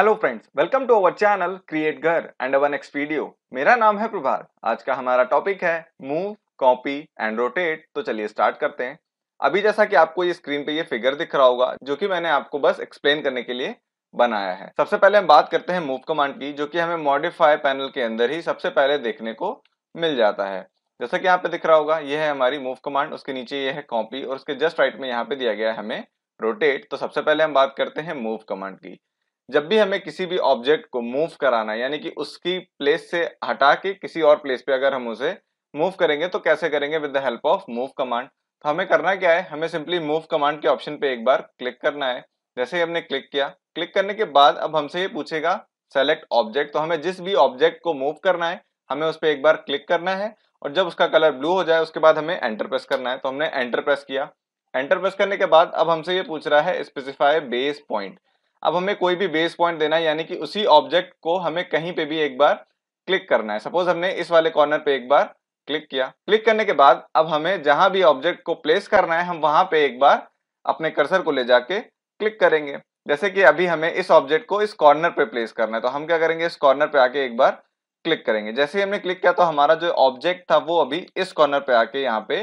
hello friends welcome to our channel create Ghar and our next video मेरा नाम है प्रभात आज का हमारा टॉपिक है मूव कॉपी एंड रोटेट तो चलिए स्टार्ट करते हैं अभी जैसा कि आपको ये स्क्रीन पे ये फिगर दिख रहा होगा जो कि मैंने आपको बस एक्सप्लेन करने के लिए बनाया है सबसे पहले हम बात करते हैं मूव कमांड की जो कि हमें मॉडिफाई पैनल के अंदर ही सबसे पहले देखने को मिल जाता है जैसा कि यहाँ पे दिख रहा होगा ये है हमारी मूव कमांड उसके नीचे ये है कॉपी और उसके जस्ट राइट में यहाँ पे दिया गया है हमें रोटेट तो सबसे पहले हम बात करते हैं मूव कमांड की जब भी हमें किसी भी ऑब्जेक्ट को मूव कराना है यानी कि उसकी प्लेस से हटा के किसी और प्लेस पे अगर हम उसे मूव करेंगे तो कैसे करेंगे with the help of move command तो हमें करना क्या है हमें सिंपली मूव कमांड के ऑप्शन पे एक बार क्लिक करना है जैसे ही हमने क्लिक किया क्लिक करने के बाद अब हमसे ये पूछेगा सेलेक्ट ऑब्जेक्ट तो हमें जिस भी ऑब्जेक्ट को मूव करना है हमें उस पर एक बार क्लिक करना है और जब उसका कलर ब्लू हो जाए उसके बाद हमें एंटर प्रेस करना है तो हमने एंटर प्रेस किया एंटर प्रेस करने के बाद अब हमसे ये पूछ रहा है स्पेसिफाई बेस पॉइंट अब हमें कोई भी बेस पॉइंट देना है यानी कि उसी ऑब्जेक्ट को हमें कहीं पे भी एक बार क्लिक करना है सपोज हमने इस वाले कॉर्नर पे एक बार क्लिक किया क्लिक करने के बाद अब हमें जहां भी ऑब्जेक्ट को प्लेस करना है हम वहां पे एक बार अपने कर्सर को ले जाके क्लिक करेंगे जैसे कि अभी हमें इस ऑब्जेक्ट को इस कॉर्नर पे प्लेस करना है तो हम क्या करेंगे इस कॉर्नर पे आके एक बार क्लिक करेंगे जैसे ही हमने क्लिक किया तो हमारा जो ऑब्जेक्ट था वो अभी इस कॉर्नर पे आके यहाँ पे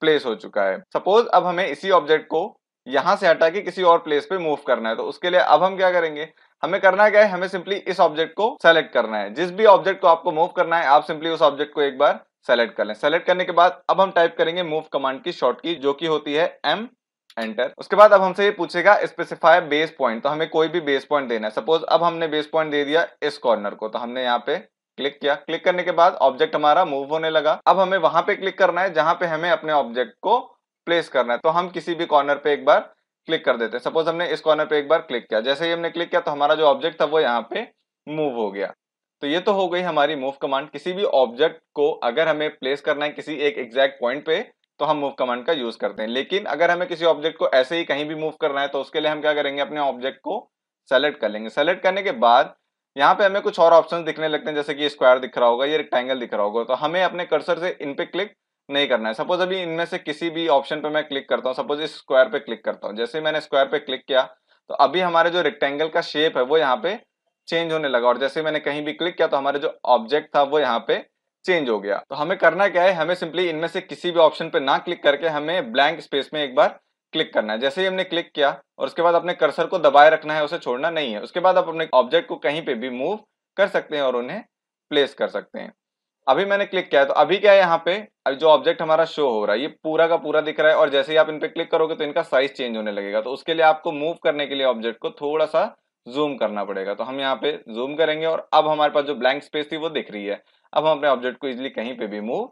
प्लेस हो चुका है सपोज अब हमें इसी ऑब्जेक्ट को यहां से हटा के किसी और प्लेस पे मूव करना है तो उसके लिए अब हम क्या करेंगे हमें करना क्या है हमें सिंपली इस ऑब्जेक्ट को सेलेक्ट करना है जिस भी ऑब्जेक्ट को आपको मूव करना है आप सिंपली उस ऑब्जेक्ट को एक बार सेलेक्ट कर लें सेलेक्ट करने के बाद अब हम टाइप करेंगे मूव कमांड की शॉर्ट की जो की होती है एम एंटर उसके बाद अब हमसे ये पूछेगा स्पेसिफाई बेस पॉइंट तो हमें कोई भी बेस पॉइंट देना है सपोज अब हमने बेस पॉइंट दे दिया इस कॉर्नर को तो हमने यहाँ पे क्लिक किया क्लिक करने के बाद ऑब्जेक्ट हमारा मूव होने लगा अब हमें वहां पे क्लिक करना है जहां पे हमें अपने ऑब्जेक्ट को प्लेस करना है तो हम किसी भी कॉर्नर पे एक बार क्लिक कर देते हैं सपोज हमने इस कॉर्नर पे एक बार क्लिक किया जैसे ही हमने क्लिक किया तो हमारा जो ऑब्जेक्ट था वो यहाँ पे मूव हो गया तो ये तो हो गई हमारी मूव कमांड किसी भी ऑब्जेक्ट को अगर हमें प्लेस करना है किसी एक एग्जैक्ट पॉइंट पे तो हम मूव कमांड का यूज करते हैं लेकिन अगर हमें किसी ऑब्जेक्ट को ऐसे ही कहीं भी मूव करना है तो उसके लिए हम क्या करेंगे अपने ऑब्जेक्ट को सेलेक्ट कर लेंगे सेलेक्ट करने के बाद यहाँ पे हमें कुछ और ऑप्शन दिखने लगते हैं जैसे कि स्क्वायर दिख रहा होगा ये रेक्टेंगल दिख रहा होगा तो हमें अपने कर्सर से इन पे क्लिक नहीं करना है सपोज अभी इनमें से किसी भी ऑप्शन पे मैं क्लिक करता हूँ सपोज इस स्क्वायर पे क्लिक करता हूँ जैसे मैंने स्क्वायर पे क्लिक किया तो अभी हमारे जो रेक्टेंगल का शेप है वो यहाँ पे चेंज होने लगा और जैसे मैंने कहीं भी क्लिक किया तो हमारे जो ऑब्जेक्ट था वो यहाँ पे चेंज हो गया तो हमें करना क्या है हमें सिंपली इनमें से किसी भी ऑप्शन पे ना क्लिक करके हमें ब्लैंक स्पेस में एक बार क्लिक करना है जैसे ही हमने क्लिक किया और उसके बाद अपने कर्सर को दबाए रखना है उसे छोड़ना नहीं है उसके बाद आप अपने ऑब्जेक्ट को कहीं पे भी मूव कर सकते हैं और उन्हें प्लेस कर सकते हैं अभी मैंने क्लिक किया है तो अभी क्या है यहाँ पे जो ऑब्जेक्ट हमारा शो हो रहा है ये पूरा का पूरा दिख रहा है और जैसे ही आप इन पे क्लिक करोगे तो इनका साइज चेंज होने लगेगा तो उसके लिए आपको मूव करने के लिए ऑब्जेक्ट को थोड़ा सा जूम करना पड़ेगा तो हम यहाँ पे जूम करेंगे और अब हमारे पास जो ब्लैंक स्पेस थी वो दिख रही है अब हम अपने ऑब्जेक्ट को इजिली कहीं पे भी मूव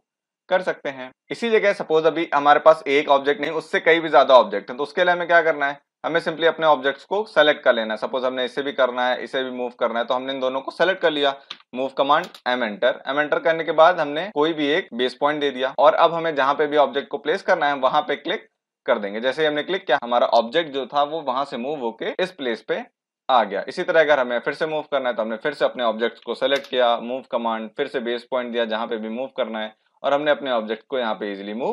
कर सकते हैं इसी जगह सपोज अभी हमारे पास एक ऑब्जेक्ट नहीं उससे कई भी ज्यादा ऑब्जेक्ट है तो उसके लिए हमें क्या करना है हमें सिंपली अपने ऑब्जेक्ट्स को सेलेक्ट कर लेना है सपोज हमने इसे भी करना है इसे भी मूव करना है तो हमने इन दोनों को सेलेक्ट कर लिया move command M enter M enter करने के बाद हमने कोई भी एक बेस पॉइंट दे दिया और अब हमें जहां पे भी ऑब्जेक्ट को प्लेस करना है वहां पे क्लिक कर देंगे जैसे हमने क्लिक किया हमारा ऑब्जेक्ट जो था वो वहां से मूव होके इस प्लेस पे आ गया इसी तरह अगर हमें फिर से मूव करना है तो हमने फिर से अपने ऑब्जेक्ट को सेलेक्ट किया मूव कमांड फिर से बेस पॉइंट दिया जहां पे भी मूव करना है और हमने अपने ऑब्जेक्ट को यहाँ पे इजिली मूव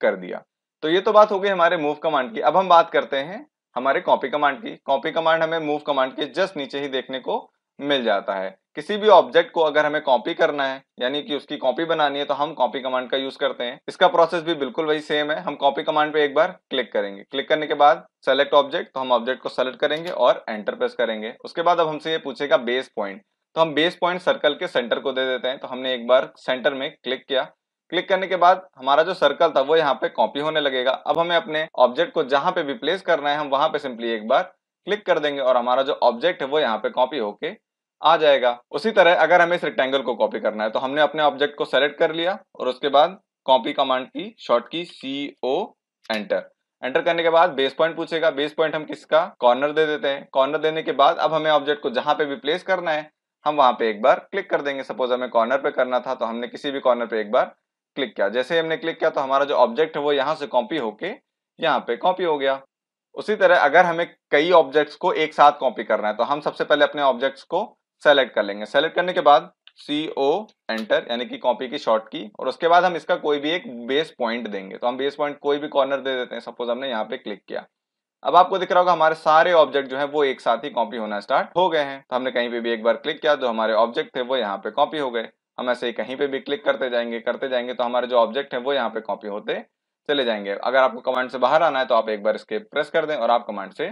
कर दिया तो ये तो बात हो गई हमारे मूव कमांड की अब हम बात करते हैं हमारे कॉपी कमांड की कॉपी कमांड हमें मूव कमांड के जस्ट नीचे ही देखने को मिल जाता है किसी भी ऑब्जेक्ट को अगर हमें कॉपी करना है यानी कि उसकी कॉपी बनानी है तो हम कॉपी कमांड का यूज करते हैं इसका प्रोसेस भी बिल्कुल वही सेम है हम कॉपी कमांड पे एक बार क्लिक करेंगे क्लिक करने के बाद सेलेक्ट ऑब्जेक्ट तो हम ऑब्जेक्ट को सेलेक्ट करेंगे और एंटर प्रेस करेंगे उसके बाद अब हमसे ये पूछेगा बेस पॉइंट तो हम बेस पॉइंट सर्कल के सेंटर को दे देते हैं तो हमने एक बार सेंटर में क्लिक किया क्लिक करने के बाद हमारा जो सर्कल था वो यहाँ पे कॉपी होने लगेगा अब हमें अपने ऑब्जेक्ट को जहां पे भी प्लेस करना है हम वहां पे सिंपली एक बार क्लिक कर देंगे और हमारा जो ऑब्जेक्ट है वो यहाँ पे कॉपी होके आ जाएगा उसी तरह अगर हमें इस रेक्टेंगल को कॉपी करना है तो हमने अपने ऑब्जेक्ट को सेलेक्ट कर लिया और उसके बाद कॉपी कमांड की शॉर्ट की सी ओ एंटर एंटर करने के बाद बेस पॉइंट पूछेगा बेस पॉइंट हम किसका कॉर्नर दे देते हैं कॉर्नर देने के बाद अब हमें ऑब्जेक्ट को जहां पे भी प्लेस करना है हम वहां पे एक बार क्लिक कर देंगे सपोज हमें कॉर्नर पे करना था तो हमने किसी भी कॉर्नर पे एक बार क्लिक किया जैसे हमने क्लिक किया तो हमारा जो ऑब्जेक्ट है वो यहाँ से कॉपी होके यहाँ पे कॉपी हो गया उसी तरह अगर हमें कई ऑब्जेक्ट्स को एक साथ कॉपी करना है तो हम सबसे पहले अपने ऑब्जेक्ट्स को सेलेक्ट कर लेंगे सेलेक्ट करने के बाद सी ओ एंटर यानी कि कॉपी की शॉर्ट की और उसके बाद हम इसका कोई भी एक बेस पॉइंट देंगे तो हम बेस पॉइंट कोई भी कॉर्नर दे देते हैं सपोज हमने यहाँ पे क्लिक किया अब आपको दिख रहा होगा हमारे सारे ऑब्जेक्ट जो है वो एक साथ ही कॉपी होना स्टार्ट हो गए हैं तो हमने कहीं पे भी एक बार क्लिक किया तो हमारे ऑब्जेक्ट थे वो यहाँ पे कॉपी हो गए हम ऐसे ही कहीं पे भी क्लिक करते जाएंगे करते जाएंगे तो हमारे जो ऑब्जेक्ट है वो यहाँ पे कॉपी होते चले जाएंगे अगर आपको कमांड से बाहर आना है तो आप एक बार इसके प्रेस कर दें और आप कमांड से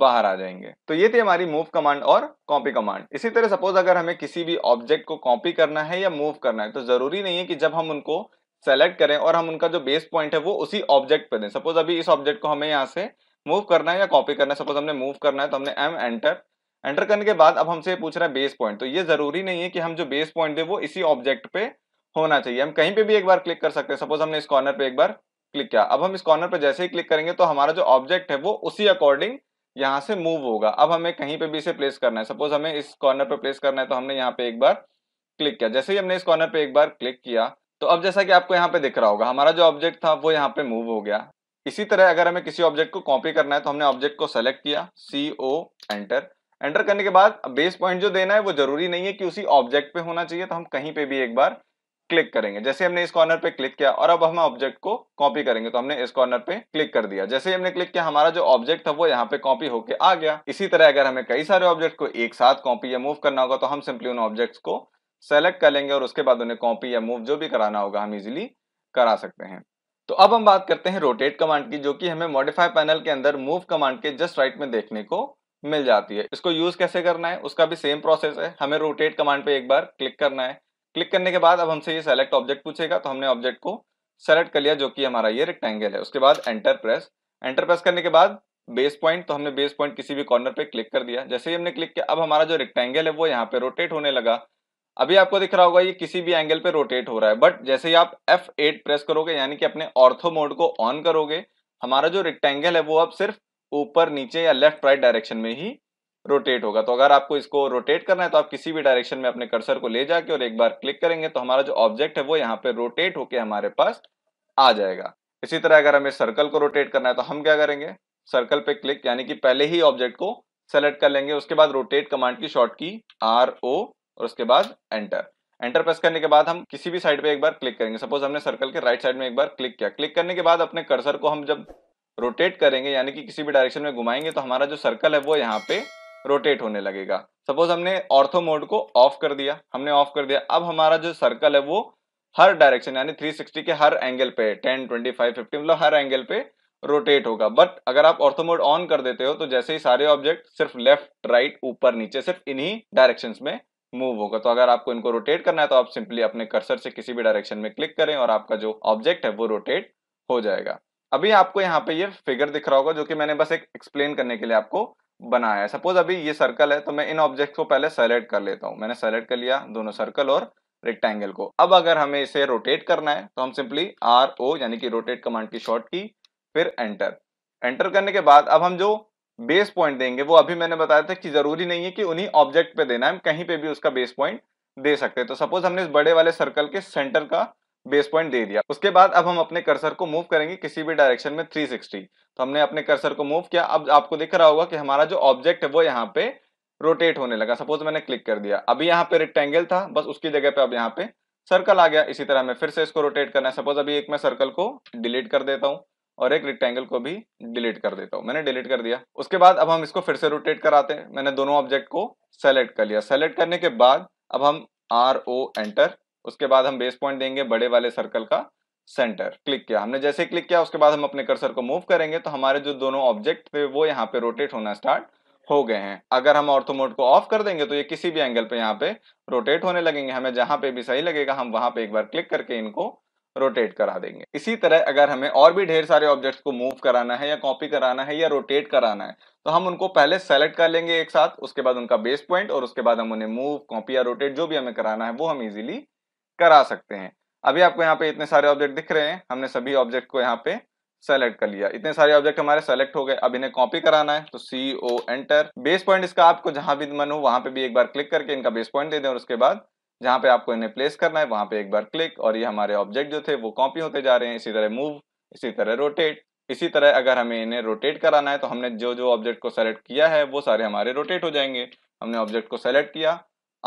बाहर आ जाएंगे तो ये थी हमारी मूव कमांड और कॉपी कमांड इसी तरह सपोज अगर हमें किसी भी ऑब्जेक्ट को कॉपी करना है या मूव करना है तो जरूरी नहीं है कि जब हम उनको सेलेक्ट करें और हम उनका जो बेस पॉइंट है वो उसी ऑब्जेक्ट पे दें सपोज अभी इस ऑब्जेक्ट को हमें यहाँ से मूव करना है या कॉपी करना है सपोज हमने मूव करना है तो हमने एम एंटर एंटर करने के बाद अब हमसे पूछ रहा है बेस पॉइंट तो ये जरूरी नहीं है कि हम जो बेस पॉइंट दे वो इसी ऑब्जेक्ट पे होना चाहिए हम कहीं पे भी एक बार क्लिक कर सकते हैं सपोज हमने इस कॉर्नर पे एक बार क्लिक किया अब हम इस कॉर्नर पे जैसे ही क्लिक करेंगे तो हमारा जो ऑब्जेक्ट है वो उसी अकॉर्डिंग यहाँ से मूव होगा अब हमें कहीं पे भी इसे प्लेस करना है सपोज हमें इस कॉर्नर पे प्लेस करना है तो हमने यहाँ पे एक बार क्लिक किया जैसे ही हमने इस कॉर्नर पे एक बार क्लिक किया तो अब जैसा कि आपको यहाँ पे दिख रहा होगा हमारा जो ऑब्जेक्ट था वो यहाँ पे मूव हो गया इसी तरह अगर हमें किसी ऑब्जेक्ट को कॉपी करना है तो हमने ऑब्जेक्ट को सेलेक्ट किया सी ओ एंटर एंटर करने के बाद बेस पॉइंट जो देना है वो जरूरी नहीं है कि उसी ऑब्जेक्ट पे होना चाहिए तो हम कहीं पे भी एक बार क्लिक करेंगे जैसे हमने इस कॉर्नर पे क्लिक किया और अब हम ऑब्जेक्ट को कॉपी करेंगे तो हमने इस कॉर्नर पे क्लिक कर दिया जैसे हमने क्लिक किया हमारा जो ऑब्जेक्ट था वो यहाँ पे कॉपी होके आ गया इसी तरह अगर हमें कई सारे ऑब्जेक्ट को एक साथ कॉपी या मूव करना होगा तो हम सिंपली उन ऑब्जेक्ट को सेलेक्ट कर लेंगे और उसके बाद उन्हें कॉपी या मूव जो भी कराना होगा हम इजिली करा सकते हैं तो अब हम बात करते हैं रोटेट कमांड की जो कि हमें मॉडिफाई पैनल के अंदर मूव कमांड के जस्ट राइट में देखने को मिल जाती है इसको यूज कैसे करना है उसका भी सेम प्रोसेस है हमें रोटेट कमांड पे एक बार क्लिक करना है क्लिक करने के बाद अब हमसे ये सेलेक्ट ऑब्जेक्ट पूछेगा तो हमने ऑब्जेक्ट को सेलेक्ट कर लिया जो कि हमारा ये रेक्टेंगल है उसके बाद एंटर प्रेस एंटर प्रेस करने के बाद बेस पॉइंट तो हमने बेस पॉइंट किसी भी कॉर्नर पे क्लिक कर दिया जैसे ही हमने क्लिक किया अब हमारा जो रेक्टेंगल है वो यहाँ पे रोटेट होने लगा अभी आपको दिख रहा होगा ये किसी भी एंगल पे रोटेट हो रहा है बट जैसे ही आप F8 प्रेस करोगे यानी कि अपने ऑर्थो मोड को ऑन करोगे हमारा जो रेक्टेंगल है वो अब सिर्फ ऊपर नीचे या लेफ्ट राइट डायरेक्शन में ही रोटेट होगा तो अगर आपको इसको रोटेट करना है तो आप किसी भी डायरेक्शन में अपने कर्सर को ले जाके और एक बार क्लिक करेंगे तो हमारा जो ऑब्जेक्ट है वो यहाँ पे रोटेट होके हमारे पास आ जाएगा इसी तरह अगर हमें सर्कल को रोटेट करना है तो हम क्या करेंगे सर्कल पे क्लिक यानी कि पहले ही ऑब्जेक्ट को सेलेक्ट कर लेंगे उसके बाद रोटेट कमांड की शॉर्ट की आर ओ और उसके बाद एंटर एंटर प्रेस करने के बाद हम किसी भी साइड पे एक बार क्लिक करेंगे सपोज हमने सर्कल के राइट साइड में एक बार क्लिक किया क्लिक करने के बाद अपने कर्सर को हम जब रोटेट करेंगे यानी कि किसी भी डायरेक्शन में घुमाएंगे तो हमारा जो सर्कल है वो यहाँ पे रोटेट होने लगेगा सपोज हमने ऑर्थो मोड को ऑफ कर दिया हमने ऑफ कर दिया अब हमारा जो सर्कल है वो हर डायरेक्शन यानी 360 के हर एंगल पे 10, 25, 50 मतलब हर एंगल पे रोटेट होगा बट अगर आप ऑर्थो मोड ऑन कर देते हो तो जैसे ही सारे ऑब्जेक्ट सिर्फ लेफ्ट राइट ऊपर नीचे सिर्फ इन्हीं डायरेक्शंस में मूव होगा तो अगर आपको इनको रोटेट करना है तो आप सिंपली अपने कर्सर से किसी भी डायरेक्शन में क्लिक करें और आपका जो ऑब्जेक्ट है वो रोटेट हो जाएगा अभी आपको यहाँ पे ये फिगर दिख रहा होगा जो कि मैंने बस एक एक्सप्लेन करने के लिए आपको बनाया है सपोज अभी ये सर्कल है तो मैं इन ऑब्जेक्ट को पहले सेलेक्ट कर लेता हूँ मैंने सेलेक्ट कर लिया दोनों सर्कल और रेक्टेंगल को अब अगर हमें इसे रोटेट करना है तो हम सिंपली आर ओ यानी कि रोटेट कमांड की शॉर्ट की फिर एंटर एंटर करने के बाद अब हम जो बेस पॉइंट देंगे वो अभी मैंने बताया था कि जरूरी नहीं है कि उन्हीं ऑब्जेक्ट पे देना है हम कहीं पे भी उसका बेस पॉइंट दे सकते हैं तो सपोज हमने इस बड़े वाले सर्कल के सेंटर का बेस पॉइंट दे दिया उसके बाद अब हम अपने कर्सर को मूव करेंगे किसी भी डायरेक्शन में 360 तो हमने अपने कर्सर को मूव किया अब आपको दिख रहा होगा कि हमारा जो ऑब्जेक्ट है वो यहाँ पे रोटेट होने लगा सपोज मैंने क्लिक कर दिया अभी यहाँ पे रेक्टेंगल था बस उसकी जगह पे अब यहाँ पे सर्कल आ गया इसी तरह हमें फिर से इसको रोटेट करना है सपोज अभी एक मैं सर्कल को डिलीट कर देता हूँ और एक रेक्टेंगल को भी डिलीट कर देता हूँ मैंने डिलीट कर दिया उसके बाद अब हम इसको फिर से रोटेट कराते हैं मैंने दोनों ऑब्जेक्ट को सेलेक्ट कर लिया सेलेक्ट करने के बाद अब हम आर ओ एंटर उसके बाद हम बेस पॉइंट देंगे बड़े वाले सर्कल का सेंटर क्लिक किया हमने जैसे क्लिक किया उसके बाद हम अपने कर्सर को मूव करेंगे तो हमारे जो दोनों ऑब्जेक्ट थे वो यहाँ पे रोटेट होना स्टार्ट हो गए हैं अगर हम ऑर्थो मोड को ऑफ कर देंगे तो ये किसी भी एंगल पे यहाँ पे रोटेट होने लगेंगे हमें जहां पे भी सही लगेगा हम वहां पे एक बार क्लिक करके इनको रोटेट करा देंगे इसी तरह अगर हमें और भी ढेर सारे ऑब्जेक्ट्स को मूव कराना है या कॉपी कराना है या रोटेट कराना है तो हम उनको पहले सेलेक्ट कर लेंगे एक साथ उसके बाद उनका बेस पॉइंट और उसके बाद हम उन्हें मूव कॉपी या रोटेट जो भी हमें कराना है वो हम इजिली करा सकते हैं अभी आपको यहाँ पे इतने सारे ऑब्जेक्ट दिख रहे हैं हमने सभी ऑब्जेक्ट को यहाँ पे सेलेक्ट कर लिया इतने सारे ऑब्जेक्ट हमारे सेलेक्ट हो गए अब इन्हें कॉपी कराना है तो C O enter base point इसका आपको जहां भी मन हो वहां पे भी एक बार क्लिक करके इनका बेस पॉइंट दे दें और उसके बाद जहां पे आपको इन्हें प्लेस करना है वहां पे एक बार क्लिक और ये हमारे ऑब्जेक्ट जो थे वो कॉपी होते जा रहे हैं इसी तरह मूव इसी तरह रोटेट इसी तरह अगर हमें इन्हें रोटेट कराना है तो हमने जो जो ऑब्जेक्ट को सेलेक्ट किया है वो सारे हमारे रोटेट हो जाएंगे हमने ऑब्जेक्ट को सेलेक्ट किया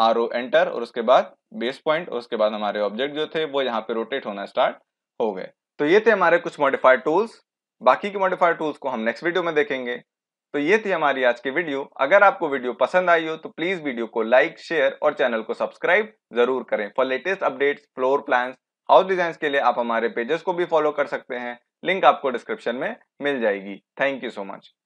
आर ओ एंटर और उसके बाद बेस पॉइंट उसके बाद हमारे ऑब्जेक्ट जो थे वो यहाँ पे रोटेट होना स्टार्ट हो गए तो ये थे हमारे कुछ मॉडिफाइड टूल्स बाकी के मॉडिफाइड टूल्स को हम नेक्स्ट वीडियो में देखेंगे तो ये थी हमारी आज की वीडियो अगर आपको वीडियो पसंद आई हो तो प्लीज वीडियो को लाइक शेयर और चैनल को सब्सक्राइब जरूर करें for latest updates floor plan house design के लिए आप हमारे पेजेस को भी फॉलो कर सकते हैं लिंक आपको डिस्क्रिप्शन में मिल जाएगी थैंक यू सो मच